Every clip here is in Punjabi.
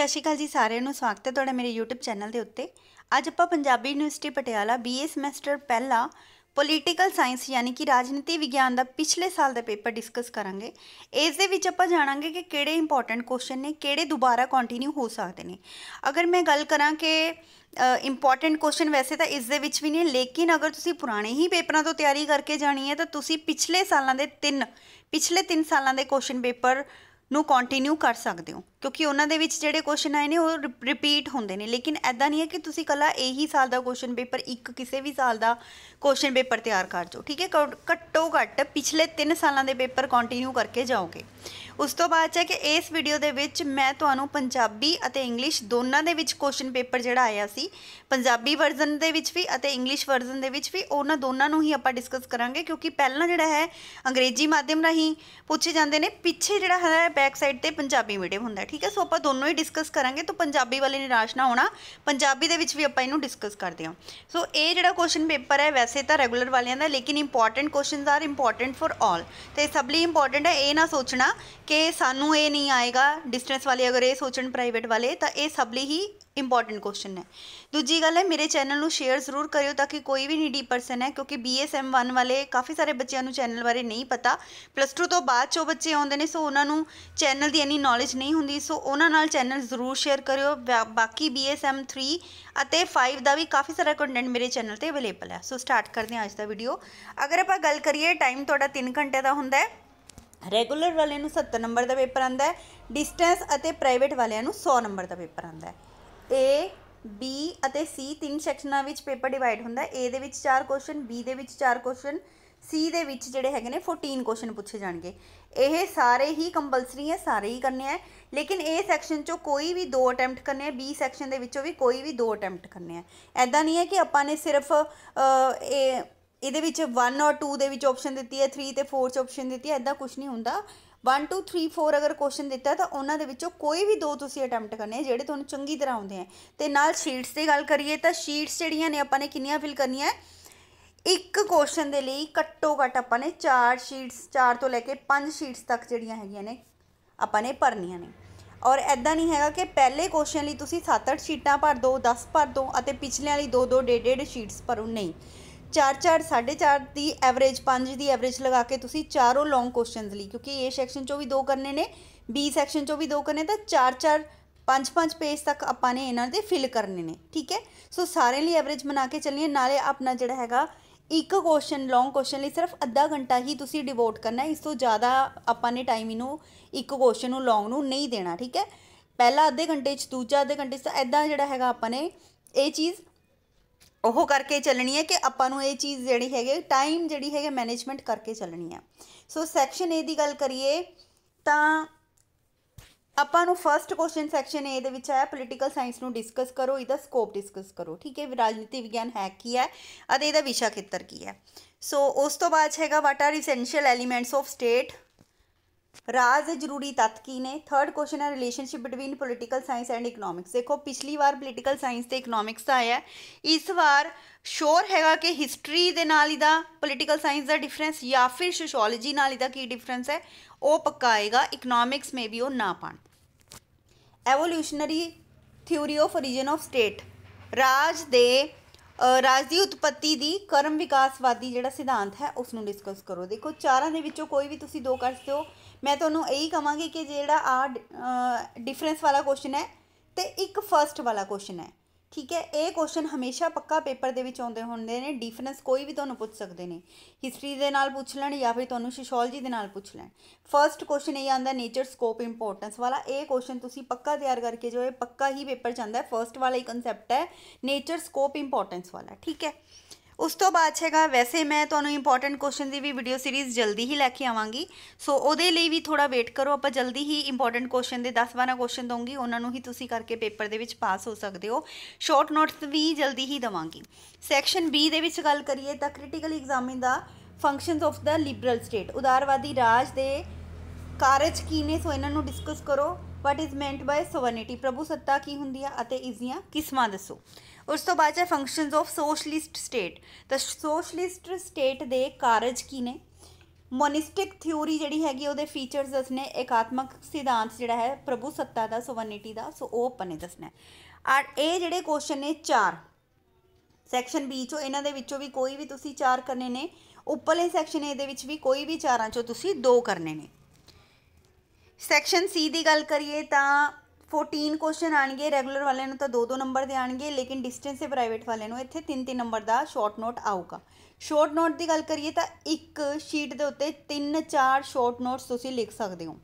ਸਤਿ ਸ਼੍ਰੀ ਅਕਾਲ ਜੀ ਸਾਰਿਆਂ ਨੂੰ ਸਵਾਗਤ ਹੈ ਤੁਹਾਡਾ ਮੇਰੇ YouTube ਚੈਨਲ ਦੇ ਉੱਤੇ ਅੱਜ ਆਪਾਂ Punjabi university Patiala BA semester ਪਹਿਲਾ ਪੋਲੀਟੀਕਲ ਸਾਇੰਸ ਯਾਨੀ ਕਿ ਰਾਜਨੀਤੀ ਵਿਗਿਆਨ ਦਾ ਪਿਛਲੇ ਸਾਲ ਦਾ ਪੇਪਰ ਡਿਸਕਸ ਕਰਾਂਗੇ ਇਸ ਦੇ ਵਿੱਚ ਆਪਾਂ ਜਾਣਾਂਗੇ ਕਿ ਕਿਹੜੇ ਇੰਪੋਰਟੈਂਟ ਕੁਐਸਚਨ ਨੇ ਕਿਹੜੇ ਦੁਬਾਰਾ ਕੰਟੀਨਿਊ ਹੋ ਸਕਦੇ ਨੇ ਅਗਰ ਮੈਂ ਗੱਲ ਕਰਾਂ ਕਿ ਇੰਪੋਰਟੈਂਟ ਕੁਐਸਚਨ ਵੈਸੇ ਤਾਂ ਇਸ ਦੇ ਵਿੱਚ ਵੀ ਨੇ ਲੇਕਿਨ ਅਗਰ ਤੁਸੀਂ ਪੁਰਾਣੇ ਹੀ ਪੇਪਰਾਂ ਤੋਂ ਤਿਆਰੀ ਕਰਕੇ ਜਾਣੀ ਹੈ ਤਾਂ ਤੁਸੀਂ ਪਿਛਲੇ ਸਾਲਾਂ ਦੇ ਤਿੰਨ ਪਿਛਲੇ ਤਿੰਨ ਸਾਲਾਂ ਦੇ ਕੁਐਸਚਨ ਪੇਪਰ ਨੂੰ ਕੰਟੀਨਿਊ ਕਰ ਸਕਦੇ ਹੋ ਕਿਉਂਕਿ ਉਹਨਾਂ ਦੇ ਵਿੱਚ ਜਿਹੜੇ ਕੁਐਸਚਨ ਆਏ ਨੇ ਉਹ ਰਿਪੀਟ ਹੁੰਦੇ ਨੇ ਲੇਕਿਨ ਐਦਾਂ ਨਹੀਂ ਹੈ ਕਿ ਤੁਸੀਂ ਕੱਲਾ ਇਹੀ ਸਾਲ ਦਾ ਕੁਐਸਚਨ ਪੇਪਰ ਇੱਕ ਕਿਸੇ ਵੀ ਸਾਲ ਦਾ ਕੁਐਸਚਨ ਪੇਪਰ ਤਿਆਰ ਕਰ ਜਾਓ ਠੀਕ ਹੈ ਘੱਟੋ ਘੱਟ ਪਿਛਲੇ 3 ਸਾਲਾਂ ਦੇ ਪੇਪਰ ਕੰਟੀਨਿਊ ਕਰਕੇ ਜਾਓਗੇ ਉਸ ਤੋਂ ਬਾਅਦ ਹੈ ਕਿ ਇਸ ਵੀਡੀਓ ਦੇ ਵਿੱਚ ਮੈਂ ਤੁਹਾਨੂੰ ਪੰਜਾਬੀ ਅਤੇ ਇੰਗਲਿਸ਼ ਦੋਨਾਂ ਦੇ ਵਿੱਚ ਕੁਐਸਚਨ ਪੇਪਰ ਜਿਹੜਾ ਆਇਆ ਸੀ ਪੰਜਾਬੀ ਵਰਜ਼ਨ ਦੇ ਵਿੱਚ ਵੀ ਅਤੇ ਇੰਗਲਿਸ਼ ਵਰਜ਼ਨ ਦੇ ਵਿੱਚ ਵੀ ਉਹਨਾਂ ਦੋਨਾਂ ਨੂੰ ਹੀ ਆਪਾਂ ਡਿਸਕਸ ਕਰਾਂਗੇ ਕਿਉਂਕਿ ਪਹਿਲਾਂ ਜਿਹੜਾ ਹੈ ਅੰਗਰੇਜ਼ੀ ਮਾਧਿਅਮ ਰਾਹੀਂ ਪੁੱਛੇ ਜਾਂਦੇ ਨੇ ਪਿੱਛੇ ਜਿਹੜਾ ਹੈ ਬੈਕ ਸਾਈਡ ਤੇ ਪੰਜਾਬੀ ਮੀਡੀਅਮ ਹੁੰਦਾ ਠੀਕ ਹੈ ਸੋ ਆਪਾਂ ਦੋਨੋਂ ਹੀ ਡਿਸਕਸ ਕਰਾਂਗੇ ਤਾਂ ਪੰਜਾਬੀ ਵਾਲੇ ਨਿਰਾਸ਼ ਨਾ ਹੋਣਾ ਪੰਜਾਬੀ ਦੇ ਵਿੱਚ ਵੀ ਆਪਾਂ ਇਹਨੂੰ ਡਿਸਕਸ ਕਰਦੇ ਹਾਂ ਸੋ ਇਹ ਜਿਹੜਾ ਕੁਐਸਚਨ ਪੇਪਰ ਹੈ ਵੈਸੇ ਤਾਂ ਰੈਗੂਲਰ ਵਾਲਿਆਂ ਦਾ ਲੇਕਿਨ important questions are important for all ਤੇ ਸਭ ਲਈ ਇੰਪੋਰਟੈਂਟ ਹੈ ਇਹ ਨਾ ਸੋਚਣਾ ਕਿ ਸਾਨੂੰ ਇਹ ਨਹੀਂ ਆਏਗਾ ਡਿਸਟੈਂਸ ਵਾਲੇ ਅਗਰ ਇਹ ਸੋਚਣ ਪ੍ਰਾਈਵੇਟ ਵਾਲੇ ਤਾਂ ਇਹ ਸਭ ਲਈ ਹੀ ਇੰਪੋਰਟੈਂਟ ਕੁਐਸਚਨ ਹੈ ਦੂਜੀ ਗੱਲ ਹੈ ਮੇਰੇ ਚੈਨਲ ਨੂੰ ਸ਼ੇਅਰ ਜ਼ਰੂਰ ਕਰਿਓ ਤਾਂ ਕਿ ਕੋਈ ਵੀ ਨੀਡੀ ਪਰਸਨ ਹੈ ਕਿਉਂਕਿ ਬੀਐਸਐਮ 1 ਵਾਲੇ ਕਾਫੀ ਸਾਰੇ ਬੱਚਿਆਂ ਨੂੰ ਚੈਨਲ ਬਾਰੇ ਨਹੀਂ ਪਤਾ ਪਲੱਸ 2 ਤੋਂ ਬਾਅਦ ਚੋ ਬੱਚੇ ਆਉਂਦੇ ਨੇ ਸੋ ਉਹਨਾਂ ਨੂੰ ਚੈਨਲ ਦੀ ਇਨੀ ਨੌਲੇਜ ਨਹੀਂ ਹੁੰਦੀ ਸੋ ਉਹਨਾਂ ਨਾਲ ਚੈਨਲ ਜ਼ਰੂਰ ਸ਼ੇਅਰ ਕਰਿਓ ਬਾਕੀ ਬੀਐਸਐਮ 3 ਅਤੇ 5 ਦਾ ਵੀ ਕਾਫੀ ਸਾਰਾ ਕੰਟੈਂਟ ਮੇਰੇ ਚੈਨਲ ਤੇ ਅਵੇਲੇਬਲ ਹੈ ਸੋ ਸਟਾਰਟ ਕਰਦੇ ਹਾਂ ਅੱਜ ਦਾ ਵੀਡੀਓ ਅਗਰ ਆਪਾਂ ਗੱਲ ਕਰੀਏ ਟਾਈਮ ਤੁਹਾਡਾ 3 ਘੰਟੇ ਦਾ ਹੁੰਦਾ ਹੈ ਰੈਗੂਲਰ ਵਾਲਿਆਂ ਨੂੰ 70 ਨੰਬਰ ਦਾ ਪੇਪਰ ਆਂਦਾ ਹੈ ਡਿਸਟੈਂਸ ਅਤੇ ਪ੍ਰਾਈਵੇਟ ਵਾਲਿਆਂ ਨੂੰ 100 ਨੰਬਰ ਦਾ ਪੇਪਰ ਆਂਦਾ ਹੈ ਏ ਬੀ ਅਤੇ ਸੀ ਤਿੰਨ ਸੈਕਸ਼ਨਾਂ ਵਿੱਚ ਪੇਪਰ ਡਿਵਾਈਡ ਹੁੰਦਾ ਏ ਦੇ ਵਿੱਚ 4 ਕੁਐਸਚਨ ਬੀ ਦੇ ਵਿੱਚ 4 ਕੁਐਸਚਨ ਸੀ ਦੇ ਵਿੱਚ ਜਿਹੜੇ ਹੈਗੇ ਨੇ 14 ਕੁਐਸਚਨ ਪੁੱਛੇ ਜਾਣਗੇ ਇਹ ਸਾਰੇ ਹੀ ਕੰਪਲਸਰੀ ਹੈ ਸਾਰੇ ਹੀ ਕਰਨੇ ਆ ਲੇਕਿਨ ਇਹ ਸੈਕਸ਼ਨ ਚੋਂ ਕੋਈ ਵੀ ਦੋ ਅਟੈਂਪਟ ਕਰਨੇ ਆ ਬੀ ਸੈਕਸ਼ਨ ਦੇ ਵਿੱਚੋਂ ਵੀ ਕੋਈ ਵੀ ਦੋ ਅਟੈਂਪਟ ਕਰਨੇ ਆ ਐਦਾਂ ਨਹੀਂ ਹੈ ਕਿ ਆਪਾਂ ਨੇ ਸਿਰਫ ਇਹ ਇਹਦੇ ਵਿੱਚ 1 ਔਰ 2 ਦੇ ਵਿੱਚ ਆਪਸ਼ਨ ਦਿੱਤੀ ਹੈ 3 ਤੇ 4 ਚ ਆਪਸ਼ਨ ਦਿੱਤੀ ਹੈ ਐਦਾਂ ਕੁਝ ਨਹੀਂ ਹੁੰਦਾ 1 2 3 4 ਅਗਰ ਕੁਐਸਚਨ ਦਿੱਤਾ ਤਾਂ ਉਹਨਾਂ ਦੇ ਵਿੱਚੋਂ ਕੋਈ ਵੀ ਦੋ ਤੁਸੀਂ ਅਟੈਂਪਟ ਕਰਨੇ ਜਿਹੜੇ ਤੁਹਾਨੂੰ ਚੰਗੀ ਤਰ੍ਹਾਂ ਆਉਂਦੇ ਆ ਤੇ ਨਾਲ ਸ਼ੀਟਸ ਦੀ ਗੱਲ ਕਰੀਏ ਤਾਂ ਸ਼ੀਟਸ ਜਿਹੜੀਆਂ ਨੇ ਆਪਾਂ ਨੇ ਕਿੰਨੀਆਂ ਫਿਲ ਕਰਨੀਆਂ ਇੱਕ ਕੁਐਸਚਨ ਦੇ ਲਈ ਘੱਟੋ ਘੱਟ ਆਪਾਂ ਨੇ 4 ਸ਼ੀਟਸ 4 ਤੋਂ ਲੈ ਕੇ 5 ਸ਼ੀਟਸ ਤੱਕ ਜਿਹੜੀਆਂ ਹੈਗੀਆਂ ਨੇ ਆਪਾਂ ਨੇ ਭਰਨੀਆਂ ਨੇ ਔਰ ਐਦਾਂ ਨਹੀਂ ਹੈਗਾ ਕਿ ਪਹਿਲੇ ਕੁਐਸਚਨ ਲਈ ਤੁਸੀਂ 7-8 ਸ਼ੀਟਾਂ ਭਰ ਦੋ 10 ਭਰ ਦੋ ਅਤੇ ਪਿਛਲੇ ਵਾਲੀ 2-2 ਡੇਡ ਡੇਡ ਸ਼ੀਟਸ ਭਰੋ ਨਹੀਂ 4-4 4.5 ਦੀ ਐਵਰੇਜ 5 ਦੀ ਐਵਰੇਜ ਲਗਾ ਕੇ ਤੁਸੀਂ ਚਾਰੋਂ ਲੌਂਗ ਕੁਐਸਚਨਸ ਲਈ ਕਿਉਂਕਿ ਇਹ ਸੈਕਸ਼ਨ ਚੋਂ ਵੀ ਦੋ ਕਰਨੇ ਨੇ ਬੀ ਸੈਕਸ਼ਨ ਚੋਂ ਵੀ ਦੋ ਕਰਨੇ ਤਾਂ 4-4 5-5 ਪੇਜ ਤੱਕ ਆਪਾਂ ਨੇ ਇਹਨਾਂ ਦੇ ਫਿਲ ਕਰਨੇ ਨੇ ਠੀਕ ਹੈ ਸੋ ਸਾਰੇ ਲਈ ਐਵਰੇਜ ਬਣਾ ਕੇ ਚੱਲੀਏ ਨਾਲੇ ਆਪਣਾ ਜਿਹੜਾ ਹੈਗਾ ਇੱਕ ਕੁਐਸਚਨ ਲੌਂਗ ਕੁਐਸਚਨ ਲਈ ਸਿਰਫ ਅੱਧਾ ਘੰਟਾ ਹੀ ਤੁਸੀਂ ਡਿਵੋਟ ਕਰਨਾ ਹੈ ਇਸ ਤੋਂ ਜ਼ਿਆਦਾ ਆਪਾਂ ਨੇ ਟਾਈਮ ਇਹਨੂੰ ਇੱਕ ਕੁਐਸਚਨ ਨੂੰ ਲੌਂਗ ਨੂੰ ਨਹੀਂ ਦੇਣਾ ਠੀਕ ਹੈ ਪਹਿਲਾ ਅੱਧੇ ਘੰਟੇ 'ਚ ਦੂਜਾ ਅੱਧੇ ਘੰਟੇ 'ਚ ਐਦਾਂ ਜਿਹੜਾ ਹੈਗਾ ਆਪਾਂ ਨੇ ਇਹ ਚੀਜ਼ ਉਹ ਕਰਕੇ ਚੱਲਣੀ ਹੈ ਕਿ ਆਪਾਂ ਨੂੰ ਇਹ ਚੀਜ਼ ਜਿਹੜੀ ਹੈਗੇ ਟਾਈਮ ਜਿਹੜੀ ਹੈਗੇ ਮੈਨੇਜਮੈਂਟ ਕਰਕੇ ਚੱਲਣੀ ਹੈ ਸੋ ਸੈਕਸ਼ਨ ਏ ਦੀ ਗੱਲ ਕਰੀਏ ਤਾਂ ਆਪਾਂ ਨੂੰ ਫਰਸਟ ਕੁਐਸਚਨ ਸੈਕਸ਼ਨ ਏ ਦੇ ਵਿੱਚ ਆਇਆ ਪੋਲੀਟੀਕਲ ਸਾਇੰਸ ਨੂੰ ਡਿਸਕਸ ਕਰੋ ਇਹਦਾ ਸਕੋਪ ਡਿਸਕਸ ਕਰੋ ਠੀਕ ਹੈ ਰਾਜਨੀਤੀ ਵਿਗਿਆਨ ਹੈ ਕੀ ਹੈ ਅਤੇ ਇਹਦਾ ਵਿਸ਼ਾ ਖੇਤਰ ਕੀ ਹੈ ਸੋ ਉਸ ਤੋਂ ਬਾਅਦ ਹੈਗਾ what are essential elements of state ਰਾਜ ਦੇ ਜ਼ਰੂਰੀ ਤੱਤ ਕੀ ਨੇ ਥਰਡ ਕੁਐਸਚਨ ਹੈ relationship between political science and economics ਦੇਖੋ ਪਿਛਲੀ ਵਾਰ ਪੋਲੀਟੀਕਲ ਸਾਇੰਸ ਤੇ ਇਕਨੋਮਿਕਸ ਦਾ ਆਇਆ ਇਸ ਵਾਰ ਸ਼ੋਰ ਹੈਗਾ ਕਿ ਹਿਸਟਰੀ ਦੇ ਨਾਲ ਇਹਦਾ ਪੋਲੀਟੀਕਲ ਸਾਇੰਸ ਦਾ ਡਿਫਰੈਂਸ ਜਾਂ ਫਿਰ ਸੋਸ਼ੀਓਲੋਜੀ ਨਾਲ ਇਹਦਾ ਕੀ ਡਿਫਰੈਂਸ ਹੈ ਉਹ ਪੱਕਾ ਆਏਗਾ ਇਕਨੋਮਿਕਸ ਮੇ ਵੀ ਉਹ ਨਾ ਪਾਣ evolutionary theory of origin of state ਰਾਜ ਦੇ ਰਾਜ ਦੀ ਉਤਪਤੀ ਦੀ ਕਰਮ ਵਿਕਾਸਵਾਦੀ ਜਿਹੜਾ ਸਿਧਾਂਤ ਹੈ ਉਸ ਨੂੰ ਡਿਸਕਸ ਕਰੋ ਦੇਖੋ ਚਾਰਾਂ ਦੇ ਵਿੱਚੋਂ ਕੋਈ ਵੀ ਤੁਸੀਂ ਦੋ ਕਰ ਸਕਦੇ ਹੋ ਮੈਂ ਤੁਹਾਨੂੰ ਇਹੀ ਕਹਾਂਗੀ ਕਿ ਜਿਹੜਾ ਆ ਡਿਫਰੈਂਸ ਵਾਲਾ ਕੁਐਸਚਨ ਹੈ ਤੇ ਇੱਕ ਫਰਸਟ ਵਾਲਾ ਕੁਐਸਚਨ ਹੈ ਠੀਕ ਹੈ ਇਹ ਕੁਐਸਚਨ ਹਮੇਸ਼ਾ ਪੱਕਾ ਪੇਪਰ ਦੇ ਵਿੱਚ ਆਉਂਦੇ ਹੁੰਦੇ ਨੇ ਡਿਫਰੈਂਸ ਕੋਈ ਵੀ ਤੁਹਾਨੂੰ ਪੁੱਛ ਸਕਦੇ ਨੇ ਹਿਸਟਰੀ ਦੇ ਨਾਲ ਪੁੱਛ ਲੈਣ ਜਾਂ ਫਿਰ ਤੁਹਾਨੂੰ ਸੋਸ਼ੀਓਲੋਜੀ ਦੇ ਨਾਲ ਪੁੱਛ ਲੈਣ ਫਰਸਟ ਕੁਐਸਚਨ ਇਹ ਆਂਦਾ ਨੇਚਰ ਸਕੋਪ ਇੰਪੋਰਟੈਂਸ ਵਾਲਾ ਇਹ ਕੁਐਸਚਨ ਤੁਸੀਂ ਪੱਕਾ ਤਿਆਰ ਕਰਕੇ ਜੋ ਇਹ ਪੱਕਾ ਹੀ ਪੇਪਰ ਜਾਂਦਾ ਹੈ ਫਰਸਟ ਵਾਲਾ ਹੀ ਕਨਸੈਪਟ ਹੈ ਨੇਚਰ ਸਕੋਪ ਇੰਪੋਰਟੈਂਸ ਵਾਲਾ ਠੀਕ ਹੈ ਉਸ ਤੋਂ ਬਾਅਦ ਹੈਗਾ ਵੈਸੇ ਮੈਂ ਤੁਹਾਨੂੰ ਇੰਪੋਰਟੈਂਟ ਕੁਐਸਚਨ ਦੀ ਵੀ ਵੀਡੀਓ ਸੀਰੀਜ਼ ਜਲਦੀ ਹੀ ਲੈ ਕੇ ਆਵਾਂਗੀ ਸੋ ਉਹਦੇ ਲਈ ਵੀ ਥੋੜਾ ਵੇਟ ਕਰੋ ਆਪਾਂ ਜਲਦੀ ਹੀ ਇੰਪੋਰਟੈਂਟ ਕੁਐਸਚਨ ਦੇ 10-12 ਕੁਐਸਚਨ ਦਵਾਂਗੀ ਉਹਨਾਂ ਨੂੰ ਹੀ ਤੁਸੀਂ ਕਰਕੇ ਪੇਪਰ ਦੇ ਵਿੱਚ ਪਾਸ ਹੋ ਸਕਦੇ ਹੋ ਸ਼ਾਰਟ ਨੋਟਸ ਵੀ ਜਲਦੀ ਹੀ ਦਵਾਂਗੀ ਸੈਕਸ਼ਨ B ਦੇ ਵਿੱਚ ਗੱਲ ਕਰੀਏ ਤਾਂ ਕ੍ਰਿਟੀਕਲ ਐਗਜ਼ਾਮਿਨ ਦਾ functions of the liberal state ਉਦਾਰਵਾਦੀ ਰਾਜ ਦੇ ਕਾਰਜ ਕੀ ਨੇ ਸੋ ਇਹਨਾਂ ਨੂੰ ਡਿਸਕਸ ਕਰੋ what is meant by sovereignty ਪ੍ਰਭੂ ਸੱਤਾ ਕੀ ਹੁੰਦੀ ਆ ਅਤੇ ਇਸ ਦੀਆਂ ਕਿਸਮਾਂ ਦੱਸੋ ਉਸ ਤੋਂ ਬਾਅਦ ਹੈ ਫੰਕਸ਼ਨਸ ਆਫ ਸੋਸ਼ਲਿਸਟ ਸਟੇਟ ਤਾਂ ਸੋਸ਼ਲਿਸਟ ਸਟੇਟ ਦੇ ਕਾਰਜ ਕੀ ਨੇ ਮੋਨਿਸਟਿਕ ਥਿਊਰੀ ਜਿਹੜੀ ਹੈਗੀ ਉਹਦੇ ਫੀਚਰਸ ਦੱਸਨੇ ਇਕਾਤਮਕ ਸਿਧਾਂਤ ਜਿਹੜਾ ਹੈ ਪ੍ਰਭੂ ਸੱਤਾ ਦਾ ਸੋਵਰਨਿਟੀ ਦਾ ਸੋ ਉਹ ਆਪਾਂ ਨੇ ਦੱਸਣਾ ਔਰ ਇਹ ਜਿਹੜੇ ਕੁਐਸਚਨ ਨੇ ਚਾਰ ਸੈਕਸ਼ਨ ਬੀ ਚੋਂ ਇਹਨਾਂ ਦੇ ਵਿੱਚੋਂ ਵੀ ਕੋਈ ਵੀ ਤੁਸੀਂ ਚਾਰ ਕਰਨੇ ਨੇ ਉੱਪਰਲੇ ਸੈਕਸ਼ਨ ਏ ਦੇ ਵਿੱਚ ਵੀ ਕੋਈ ਵੀ ਚਾਰਾਂ ਚੋਂ ਤੁਸੀਂ ਦੋ ਕਰਨੇ ਨੇ ਸੈਕਸ਼ਨ ਸੀ ਦੀ ਗੱਲ ਕਰੀਏ ਤਾਂ 14 ਕੁਐਸਚਨ ਆਣਗੇ ਰੈਗੂਲਰ ਵਾਲਿਆਂ ਨੂੰ ਤਾਂ 2-2 ਨੰਬਰ ਦੇ ਆਣਗੇ ਲੇਕਿਨ ਡਿਸਟੈਂਸ ਤੇ ਪ੍ਰਾਈਵੇਟ ਵਾਲਿਆਂ ਨੂੰ ਇੱਥੇ 3-3 ਨੰਬਰ ਦਾ ਸ਼ਾਰਟ ਨੋਟ ਆਊਗਾ ਸ਼ਾਰਟ ਨੋਟ ਦੀ ਗੱਲ ਕਰੀਏ ਤਾਂ ਇੱਕ ਸ਼ੀਟ ਦੇ ਉੱਤੇ 3-4 ਸ਼ਾਰਟ ਨੋਟਸ ਤੁਸੀਂ ਲਿਖ ਸਕਦੇ ਹੋ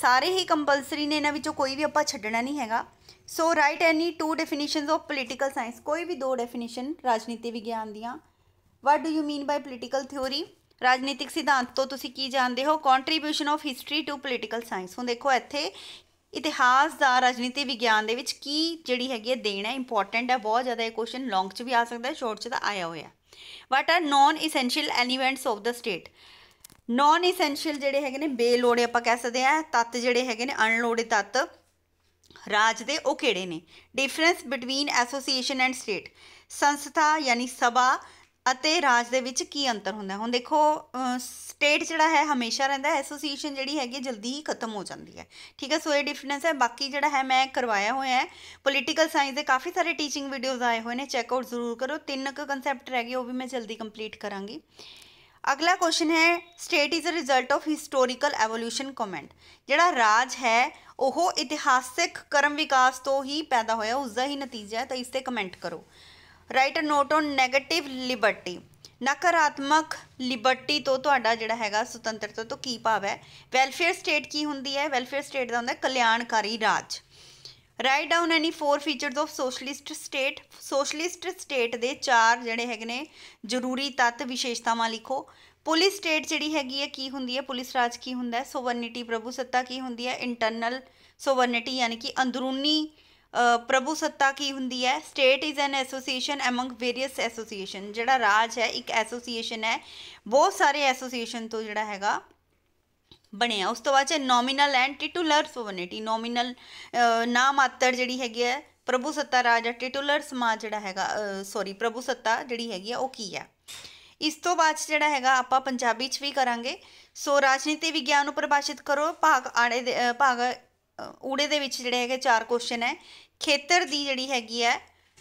ਸਾਰੇ ਹੀ ਕੰਪਲਸਰੀ ਨੇ ਇਹਨਾਂ ਵਿੱਚੋਂ ਕੋਈ ਵੀ ਆਪਾਂ ਛੱਡਣਾ ਨਹੀਂ ਹੈਗਾ so write any two definitions of political science ਕੋਈ ਵੀ ਦੋ ਡੈਫੀਨੇਸ਼ਨ ਰਾਜਨੀਤੀ ਵਿਗਿਆਨ ਦੀਆਂ what do you mean by political theory ਰਾਜਨੀਤਿਕ ਸਿਧਾਂਤ ਤੋਂ ਤੁਸੀਂ ਕੀ ਜਾਣਦੇ ਹੋ contribution of history to political science ਹੁਣ ਦੇਖੋ ਇੱਥੇ ਇਤਿਹਾਸ ਦਾ ਰਾਜਨੀਤੀ ਵਿਗਿਆਨ ਦੇ ਵਿੱਚ ਕੀ ਜਿਹੜੀ ਹੈਗੀ ਹੈ ਦੇਣਾ ਇੰਪੋਰਟੈਂਟ ਹੈ ਬਹੁਤ ਜ਼ਿਆਦਾ ਇਹ ਕੁਐਸਚਨ ਲੌਂਗ 'ਚ ਵੀ ਆ ਸਕਦਾ ਹੈ ਸ਼ਾਰਟ 'ਚ ਤਾਂ ਆਇਆ ਹੋਇਆ what are non essential elements of the state non essential ਜਿਹੜੇ ਹੈਗੇ ਨੇ ਬੇਲੋੜੇ ਆਪਾਂ ਕਹਿ ਸਕਦੇ ਆ ਤੱਤ ਜਿਹੜੇ ਹੈਗੇ ਨੇ ਅਨਲੋੜੇ ਤੱਤ ਰਾਜ ਦੇ ਉਹ ਕਿਹੜੇ ਨੇ difference between association and state ਸੰਸਥਾ ਯਾਨੀ ਸਭਾ ਅਤੇ ਰਾਜ ਦੇ ਵਿੱਚ ਕੀ ਅੰਤਰ ਹੁੰਦਾ ਹੁਣ ਦੇਖੋ ਸਟੇਟ ਜਿਹੜਾ ਹੈ ਹਮੇਸ਼ਾ ਰਹਿੰਦਾ ਐਸੋਸੀਏਸ਼ਨ ਜਿਹੜੀ ਹੈਗੀ ਜਲਦੀ ਹੀ ਖਤਮ ਹੋ ਜਾਂਦੀ ਹੈ ਠੀਕ ਹੈ ਸੋ ਇਹ ਡਿਫਰੈਂਸ ਹੈ ਬਾਕੀ ਜਿਹੜਾ ਹੈ ਮੈਂ ਕਰਵਾਇਆ ਹੋਇਆ ਹੈ ਪੋਲੀਟੀਕਲ ਸਾਇੰਸ ਦੇ ਕਾਫੀ ਸਾਰੇ ਟੀਚਿੰਗ ਵੀਡੀਓਜ਼ ਆਏ ਹੋਏ ਨੇ ਚੈੱਕ ਆਊਟ ਜ਼ਰੂਰ ਕਰੋ ਤਿੰਨ ਕ ਕਨਸੈਪਟ ਰਹਿ ਗਏ ਉਹ ਵੀ ਮੈਂ ਜਲਦੀ ਕੰਪਲੀਟ ਕਰਾਂਗੀ ਅਗਲਾ ਕੁਐਸਚਨ ਹੈ state is a result of historical evolution comment ਜਿਹੜਾ ਰਾਜ ਹੈ ਉਹ ਇਤਿਹਾਸਿਕ ਕਰਮ ਵਿਕਾਸ ਤੋਂ ਹੀ ਪੈਦਾ ਹੋਇਆ ਉਸ ਦਾ ਹੀ ਨਤੀਜਾ ਹੈ ਤਾਂ ਇਸ ਤੇ ਕਮੈਂਟ ਕਰੋ write a note on negative liberty ਨਕਾਰਾਤਮਕ ਲਿਬਰਟੀ ਤੋਂ ਤੁਹਾਡਾ ਜਿਹੜਾ ਹੈਗਾ ਸੁਤੰਤਰਤਾ ਤੋਂ ਕੀ ਭਾਵ ਹੈ ਵੈਲਫੇਅਰ ਸਟੇਟ ਕੀ ਹੁੰਦੀ ਹੈ ਵੈਲਫੇਅਰ ਸਟੇਟ ਦਾ ਹੁੰਦਾ ਹੈ ਕਲਿਆਣਕਾਰੀ ਰਾਜ write down any four features of socialist state socialist state ਦੇ ਚਾਰ ਜਿਹੜੇ ਹੈਗੇ ਨੇ ਜ਼ਰੂਰੀ ਤੱਤ ਵਿਸ਼ੇਸ਼ਤਾਵਾਂ ਲਿਖੋ ਪੁਲਿਸ ਸਟੇਟ ਜਿਹੜੀ ਹੈਗੀ ਹੈ ਕੀ ਹੁੰਦੀ ਹੈ ਪੁਲਿਸ ਰਾਜ ਕੀ ਹੁੰਦਾ ਹੈ ਸੋਵਰਨਿਟੀ ਪ੍ਰਭੂ ਸੱਤਾ ਕੀ ਹੁੰਦੀ ਹੈ ਇੰਟਰਨਲ ਸੋਵਰਨਿਟੀ ਯਾਨੀ ਕਿ ਅੰਦਰੂਨੀ ਪ੍ਰਭੂ ਸੱਤਾ ਕੀ ਹੁੰਦੀ ਹੈ state is an association among various association ਜਿਹੜਾ ਰਾਜ ਹੈ ਇੱਕ ਐਸੋਸੀਏਸ਼ਨ ਹੈ ਬਹੁਤ ਸਾਰੇ ਐਸੋਸੀਏਸ਼ਨ ਤੋਂ ਜਿਹੜਾ ਹੈਗਾ ਬਣਿਆ ਉਸ ਤੋਂ ਬਾਅਦ ਹੈ nominal and titular sovereignty nominal ਨਾ ਮਾਤਰ ਜਿਹੜੀ ਹੈਗੀ ਹੈ ਪ੍ਰਭੂ ਸੱਤਾ ਰਾਜ ਟਿਟੂਲਰ ਸਮਾਜ ਜਿਹੜਾ ਹੈਗਾ ਸੌਰੀ ਪ੍ਰਭੂ ਸੱਤਾ ਜਿਹੜੀ ਹੈਗੀ ਆ ਉਹ ਕੀ ਹੈ ਇਸ ਤੋਂ ਬਾਅਦ ਜਿਹੜਾ ਹੈਗਾ ਆਪਾਂ ਪੰਜਾਬੀ ਚ ਵੀ ਕਰਾਂਗੇ ਸੋ ਰਾਜਨੀਤੀ ਵਿਗਿਆਨ ਨੂੰ ਪਰਿਭਾਸ਼ਿਤ ਕਰੋ ਭਾਗ ਆੜੇ ਭਾਗ ਊੜੇ ਦੇ ਵਿੱਚ ਜਿਹੜੇ ਹੈਗੇ ਚਾਰ ਕੁਐਸਚਨ ਹੈ ਖੇਤਰ ਦੀ ਜਿਹੜੀ ਹੈਗੀ ਹੈ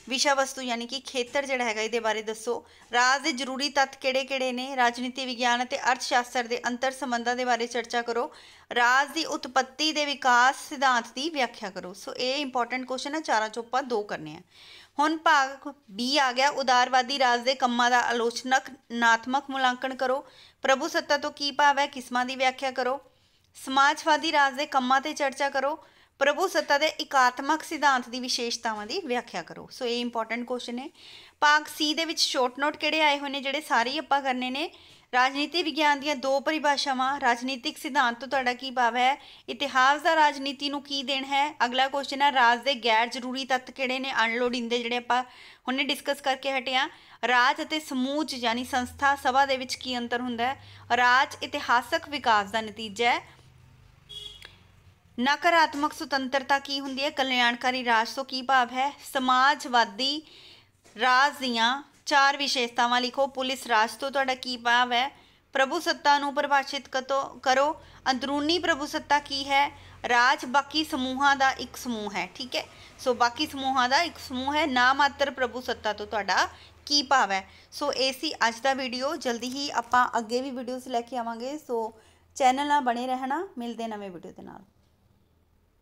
ਵਿਸ਼ਾ ਵਸਤੂ ਯਾਨੀ ਕਿ ਖੇਤਰ ਜਿਹੜਾ ਹੈਗਾ ਇਹਦੇ ਬਾਰੇ ਦੱਸੋ ਰਾਜ ਦੇ ਜ਼ਰੂਰੀ ਤੱਤ ਕਿਹੜੇ-ਕਿਹੜੇ ਨੇ ਰਾਜਨੀਤੀ ਵਿਗਿਆਨ ਅਤੇ ਅਰਥ ਸ਼ਾਸਤਰ ਦੇ ਅੰਤਰ ਸੰਬੰਧਾਂ ਦੇ ਬਾਰੇ ਚਰਚਾ ਕਰੋ ਰਾਜ ਦੀ ਉਤਪਤੀ ਦੇ ਵਿਕਾਸ ਸਿਧਾਂਤ ਦੀ ਵਿਆਖਿਆ ਕਰੋ ਸੋ ਇਹ ਇੰਪੋਰਟੈਂਟ ਕੁਐਸਚਨ ਹੈ ਚਾਰਾਂ ਚੋਂ ਪਾ ਦੋ ਕਰਨੇ ਆ ਹੁਣ ਭਾਗ B ਆ ਗਿਆ ਉਦਾਰਵਾਦੀ ਰਾਜ ਦੇ ਕੰਮਾਂ ਦਾ ਆਲੋਚਨਕ ਨਾਤਮਕ ਮੁਲਾਂਕਣ ਕਰੋ ਪ੍ਰਭੂ ਸੱਤਾ ਤੋਂ ਕੀ ਭਾਵ ਹੈ ਕਿਸਮਾਂ ਦੀ ਵਿਆਖਿਆ ਕਰੋ ਸਮਾਜਵਾਦੀ ਰਾਜ ਦੇ ਕੰਮਾਂ ਤੇ ਚਰਚਾ ਕਰੋ ਪ੍ਰਭੂ ਸੱਤਾ ਦੇ ਇਕਾਤਮਕ ਸਿਧਾਂਤ ਦੀ ਵਿਸ਼ੇਸ਼ਤਾਵਾਂ ਦੀ ਵਿਆਖਿਆ ਕਰੋ ਸੋ ਇਹ ਇੰਪੋਰਟੈਂਟ ਕੁਐਸਚਨ ਹੈ ਪਾਕ ਸੀ ਦੇ ਵਿੱਚ ਸ਼ਾਰਟ ਨੋਟ ਕਿਹੜੇ ਆਏ ਹੋਏ ਨੇ ਜਿਹੜੇ ਸਾਰੇ ਆਪਾਂ ਕਰਨੇ ਨੇ ਰਾਜਨੀਤੀ ਵਿਗਿਆਨ ਦੀਆਂ ਦੋ ਪਰਿਭਾਸ਼ਾਵਾਂ ਰਾਜਨੀਤਿਕ ਸਿਧਾਂਤ ਤੋਂ ਤੁਹਾਡਾ ਕੀ ਭਾਵ ਹੈ ਇਤਿਹਾਸ ਦਾ ਰਾਜਨੀਤੀ ਨੂੰ ਕੀ ਦੇਣ ਹੈ ਅਗਲਾ ਕੁਐਸਚਨ ਹੈ ਰਾਜ ਦੇ ਗੈਰ ਜ਼ਰੂਰੀ ਤੱਤ ਕਿਹੜੇ ਨੇ ਅਨਲੋਡਿੰਗ ਦੇ ਜਿਹੜੇ ਆਪਾਂ ਹੁਣੇ ਡਿਸਕਸ ਕਰਕੇ ਹਟਿਆ ਰਾਜ ਅਤੇ ਸਮੂਹ ਯਾਨੀ ਸੰਸਥਾ ਸਭਾ ਦੇ ਵਿੱਚ ਕੀ ਅੰਤਰ ਹੁੰਦਾ ਹੈ ਰਾਜ ਇਤਿਹਾਸਕ ਵਿਕਾਸ ਦਾ ਨਤੀਜਾ ਹੈ ਨਕਾਰਾਤਮਕ ਸੁਤੰਤਰਤਾ ਕੀ ਹੁੰਦੀ ਹੈ ਕਲਿਆਣਕਾਰੀ ਰਾਜ ਤੋਂ ਕੀ ਭਾਵ ਹੈ ਸਮਾਜਵਾਦੀ ਰਾਜ ਦੀਆਂ ਚਾਰ ਵਿਸ਼ੇਸ਼ਤਾਵਾਂ ਲਿਖੋ ਪੁਲਿਸ ਰਾਜ ਤੋਂ ਤੁਹਾਡਾ ਕੀ ਭਾਵ ਹੈ ਪ੍ਰਭੂ ਸੱਤਾ ਨੂੰ ਪਰਿਭਾਸ਼ਿਤ ਕਰੋ ਅੰਦਰੂਨੀ ਪ੍ਰਭੂ ਸੱਤਾ ਕੀ ਹੈ ਰਾਜ ਬਾਕੀ ਸਮੂਹਾਂ ਦਾ ਇੱਕ ਸਮੂਹ ਹੈ ਠੀਕ ਹੈ ਸੋ ਬਾਕੀ ਸਮੂਹਾਂ ਦਾ ਇੱਕ ਸਮੂਹ ਹੈ ਨਾ ਮਾਤਰ ਪ੍ਰਭੂ ਸੱਤਾ ਤੋਂ ਤੁਹਾਡਾ ਕੀ ਭਾਵ ਹੈ ਸੋ ਇਹ ਸੀ ਅੱਜ ਦਾ ਵੀਡੀਓ ਜਲਦੀ ਹੀ ਆਪਾਂ ਅੱਗੇ ਵੀ ਵੀਡੀਓਜ਼ ਲੈ ਕੇ ਆਵਾਂਗੇ ਸੋ ਚੈਨਲ ਨਾਲ ਬਣੇ ਰਹਿਣਾ ਮਿਲਦੇ ਨਵੇਂ ਵੀਡੀਓ ਦੇ ਨਾਲ